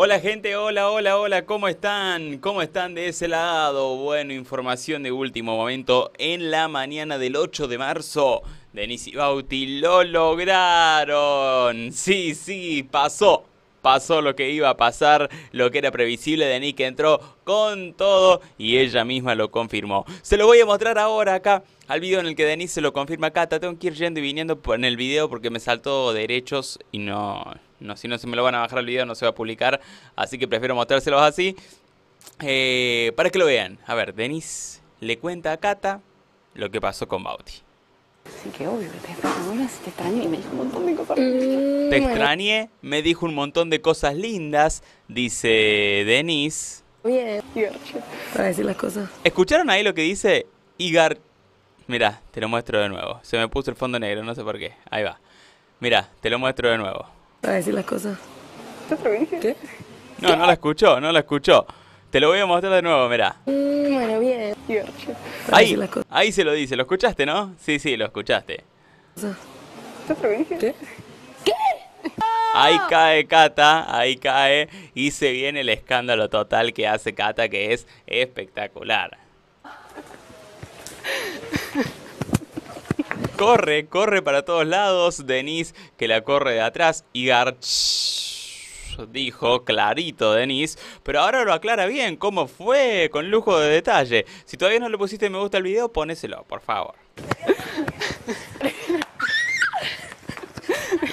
Hola gente, hola, hola, hola, ¿cómo están? ¿Cómo están de ese lado? Bueno, información de último momento en la mañana del 8 de marzo. Denis y Bauti lo lograron. Sí, sí, pasó pasó lo que iba a pasar, lo que era previsible. De que entró con todo y ella misma lo confirmó. Se lo voy a mostrar ahora acá al video en el que Denise se lo confirma Cata. Tengo que ir yendo y viniendo en el video porque me saltó derechos y no, no si no se me lo van a bajar el video no se va a publicar. Así que prefiero mostrárselos así eh, para que lo vean. A ver, Denise le cuenta a Cata lo que pasó con Bauti. Así que obvio, te extraño, y me dijo un montón de mm. Te extrañé, me dijo un montón de cosas lindas, dice Denise. Bien, para decir las cosas. ¿Escucharon ahí lo que dice Igar? Mirá, te lo muestro de nuevo. Se me puso el fondo negro, no sé por qué. Ahí va. Mirá, te lo muestro de nuevo. Para decir las cosas. ¿Qué? No, no la escuchó, no la escuchó. Te lo voy a mostrar de nuevo, mira mm, bueno, bien. Ahí, ahí se lo dice, lo escuchaste, ¿no? Sí, sí, lo escuchaste. ¿Qué? Ahí cae Cata, ahí cae y se viene el escándalo total que hace Cata que es espectacular. Corre, corre para todos lados, Denise que la corre de atrás y Garch dijo clarito Denis, pero ahora lo aclara bien cómo fue, con lujo de detalle. Si todavía no le pusiste me gusta al video, ponéselo, por favor.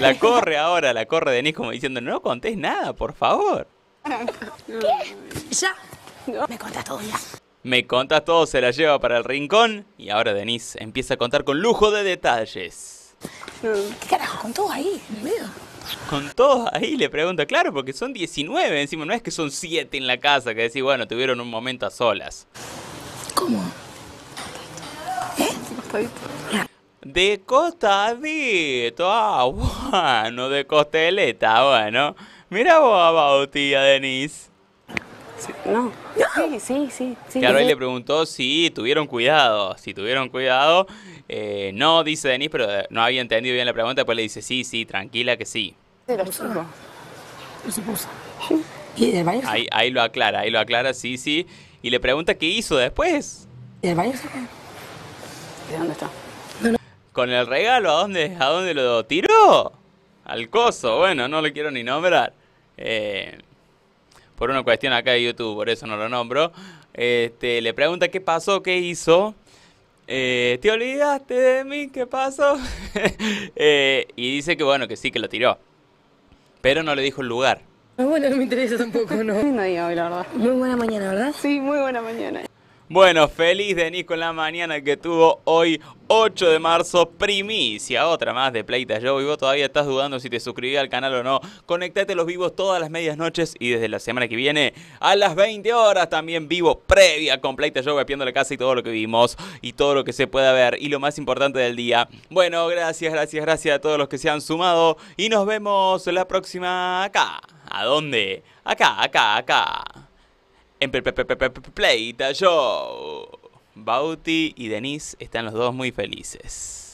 La corre ahora, la corre Denise como diciendo, no contés nada, por favor. ¿Qué? ¿Ya? Me contas todo ya. Me contás todo, se la lleva para el rincón y ahora Denise empieza a contar con lujo de detalles. Mm. ¿Qué carajo? Con todo ahí, Con todos ahí le pregunta, claro, porque son 19 encima, no es que son 7 en la casa, que decís, bueno, tuvieron un momento a solas. ¿Cómo? ¿Eh? ¿Eh? de costadito, ah, bueno, de costeleta, bueno. Mira vos, a Denise. Sí. No. Sí, sí, sí. claro, él le preguntó si tuvieron cuidado. Si tuvieron cuidado. Eh, no, dice Denise, pero eh, no había entendido bien la pregunta. Después le dice, sí, sí, tranquila que sí. De los ¿Y del baño? Ahí, lo aclara, ahí lo aclara, sí, sí. Y le pregunta qué hizo después. del baño? ¿De dónde está? con el regalo, ¿a dónde, ¿a dónde lo tiró? Al coso, bueno, no lo quiero ni nombrar. Eh, por una cuestión acá de YouTube, por eso no lo nombro. Este, le pregunta qué pasó, qué hizo. Eh, ¿Te olvidaste de mí? ¿Qué pasó? Eh, y dice que bueno, que sí, que lo tiró. Pero no le dijo el lugar. Ah, bueno, no me interesa tampoco, ¿no? Muy buena mañana, ¿verdad? Sí, muy buena mañana. Bueno, feliz de la mañana que tuvo hoy 8 de marzo, primicia, otra más de Pleita Yo Y vos todavía estás dudando si te suscribí al canal o no. Conectate los vivos todas las medias noches y desde la semana que viene a las 20 horas también vivo previa con Pleita Show, la casa y todo lo que vimos y todo lo que se pueda ver y lo más importante del día. Bueno, gracias, gracias, gracias a todos los que se han sumado y nos vemos la próxima acá. ¿A dónde? Acá, acá, acá en Play Show. Bauti y Denise están los dos muy felices.